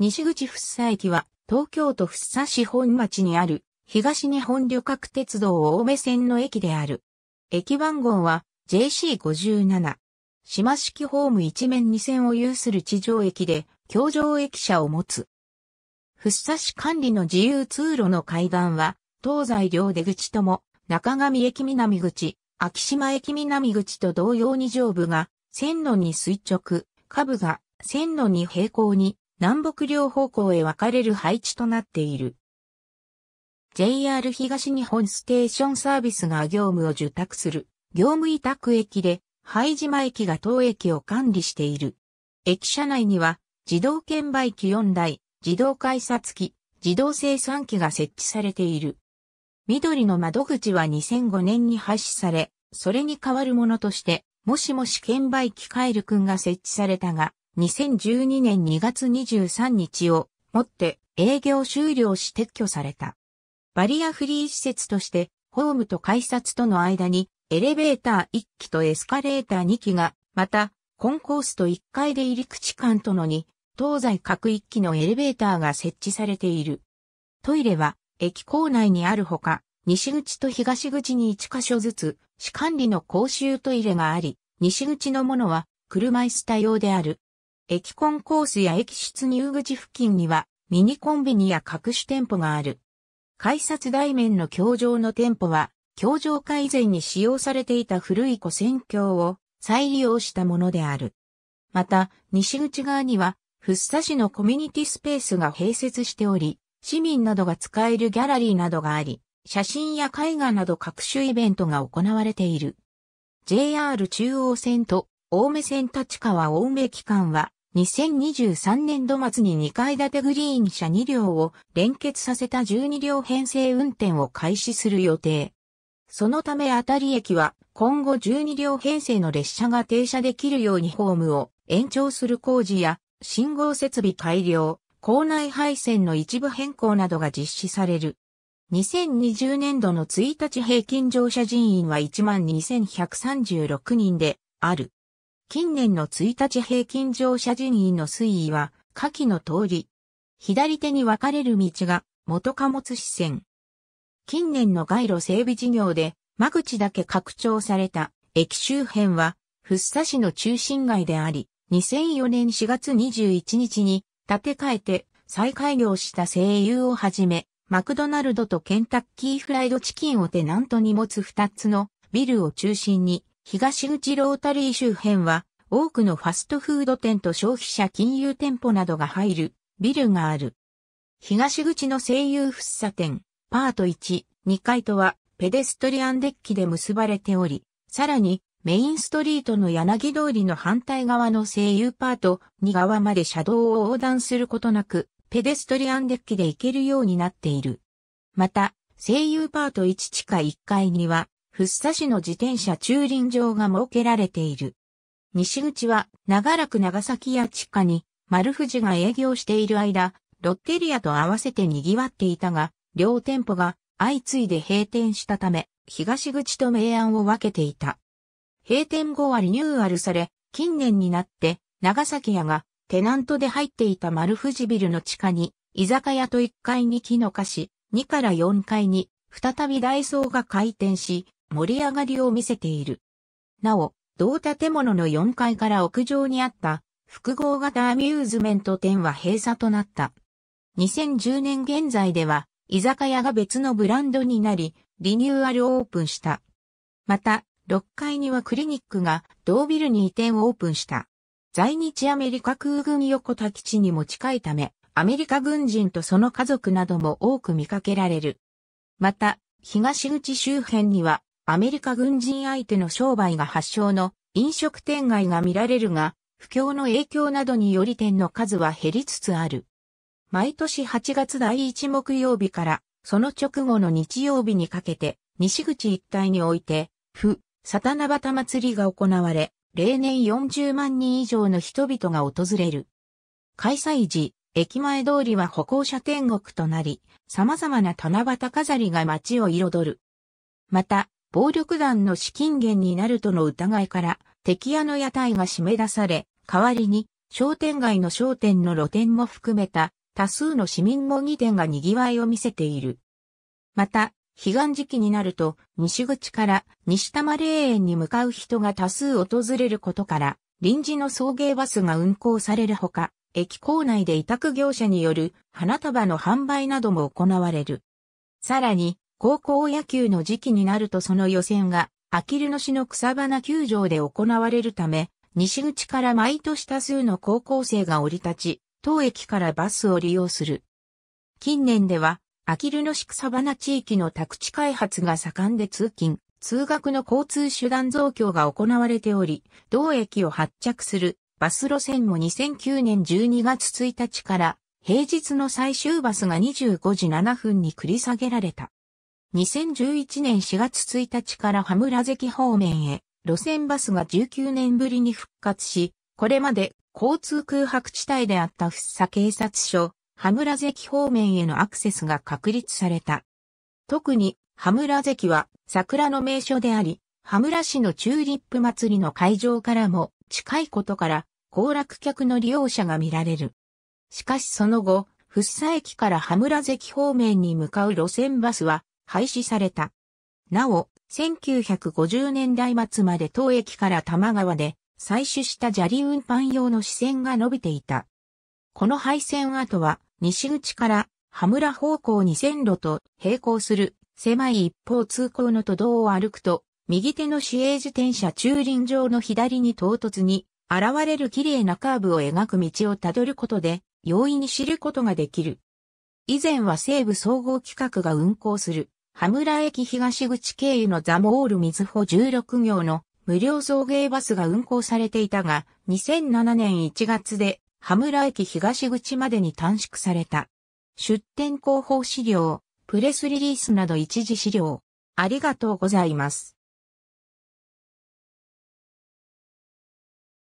西口福生駅は、東京都福生市本町にある、東日本旅客鉄道青梅線の駅である。駅番号は JC57。島式ホーム一面二線を有する地上駅で、橋上駅舎を持つ。福生市管理の自由通路の階段は、東西両出口とも、中上駅南口、秋島駅南口と同様に上部が、線路に垂直、下部が線路に平行に南北両方向へ分かれる配置となっている。JR 東日本ステーションサービスが業務を受託する業務委託駅で、廃島駅が当駅を管理している。駅舎内には自動券売機4台、自動改札機、自動生産機が設置されている。緑の窓口は2005年に廃止され、それに代わるものとして、もしもし券売機カエルくんが設置されたが、2012年2月23日をもって営業終了し撤去された。バリアフリー施設としてホームと改札との間にエレベーター1機とエスカレーター2機が、またコンコースと1階で入り口間とのに東西各1機のエレベーターが設置されている。トイレは駅構内にあるほか、西口と東口に1箇所ずつ、市管理の公衆トイレがあり、西口のものは車椅子対応である。駅コンコースや駅出入口付近にはミニコンビニや各種店舗がある。改札台面の橋上の店舗は、橋上改善に使用されていた古い古戦橋を再利用したものである。また、西口側には、福生市のコミュニティスペースが併設しており、市民などが使えるギャラリーなどがあり、写真や絵画など各種イベントが行われている。JR 中央線と青梅線立川青梅機関は、2023年度末に2階建てグリーン車2両を連結させた12両編成運転を開始する予定。そのため当たり駅は今後12両編成の列車が停車できるようにホームを延長する工事や信号設備改良、校内配線の一部変更などが実施される。2020年度の1日平均乗車人員は12,136人である。近年の1日平均乗車人員の推移は、下記の通り。左手に分かれる道が元貨物支線。近年の街路整備事業で、間口だけ拡張された駅周辺は、福生市の中心街であり、2004年4月21日に建て替えて再開業した声優をはじめ、マクドナルドとケンタッキーフライドチキンをテナントに持つ2つのビルを中心に東口ロータリー周辺は多くのファストフード店と消費者金融店舗などが入るビルがある。東口の西友福茶店、パート1、2階とはペデストリアンデッキで結ばれており、さらにメインストリートの柳通りの反対側の西友パート2側まで車道を横断することなく、ペデストリアンデッキで行けるようになっている。また、西友パート1地下1階には福生市の自転車駐輪場が設けられている。西口は長らく長崎や地下に丸藤が営業している間、ロッテリアと合わせて賑わっていたが、両店舗が相次いで閉店したため、東口と明暗を分けていた。閉店後はリニューアルされ、近年になって長崎屋がテナントで入っていた丸藤ビルの地下に、居酒屋と1階に木の菓子、2から4階に再びダイソーが開店し、盛り上がりを見せている。なお、同建物の4階から屋上にあった複合型アミューズメント店は閉鎖となった。2010年現在では居酒屋が別のブランドになり、リニューアルオープンした。また、6階にはクリニックが同ビルに移転オープンした。在日アメリカ空軍横田基地にも近いため、アメリカ軍人とその家族なども多く見かけられる。また、東口周辺にはアメリカ軍人相手の商売が発祥の飲食店街が見られるが、不況の影響などにより店の数は減りつつある。毎年8月第1木曜日から、その直後の日曜日にかけて、西口一帯において、府、サタナバタ祭りが行われ、例年40万人以上の人々が訪れる。開催時、駅前通りは歩行者天国となり、様々な七夕飾りが街を彩る。また、暴力団の資金源になるとの疑いから、敵屋の屋台が締め出され、代わりに商店街の商店の露店も含めた多数の市民模擬店が賑わいを見せている。また、悲願時期になると、西口から西多摩霊園に向かう人が多数訪れることから、臨時の送迎バスが運行されるほか、駅構内で委託業者による花束の販売なども行われる。さらに、高校野球の時期になるとその予選が、あきる野市の草花球場で行われるため、西口から毎年多数の高校生が降り立ち、当駅からバスを利用する。近年では、あきる野市草花地域の宅地開発が盛んで通勤、通学の交通手段増強が行われており、同駅を発着するバス路線も2009年12月1日から平日の最終バスが25時7分に繰り下げられた。2011年4月1日から羽村関方面へ路線バスが19年ぶりに復活し、これまで交通空白地帯であった福佐警察署、羽村関方面へのアクセスが確立された。特に羽村関は桜の名所であり、羽村市のチューリップ祭りの会場からも近いことから行楽客の利用者が見られる。しかしその後、福佐駅から羽村関方面に向かう路線バスは廃止された。なお、1950年代末まで当駅から多摩川で採取した砂利運搬用の支線が伸びていた。この廃線跡は西口から羽村方向に線路と並行する狭い一方通行の都道を歩くと、右手の市営自転車駐輪場の左に唐突に現れる綺麗なカーブを描く道をたどることで容易に知ることができる。以前は西部総合企画が運行する羽村駅東口経由のザモール水穂16行の無料送迎バスが運行されていたが、2007年1月で羽村駅東口までに短縮された。出店広報資料、プレスリリースなど一時資料。ありがとうございます。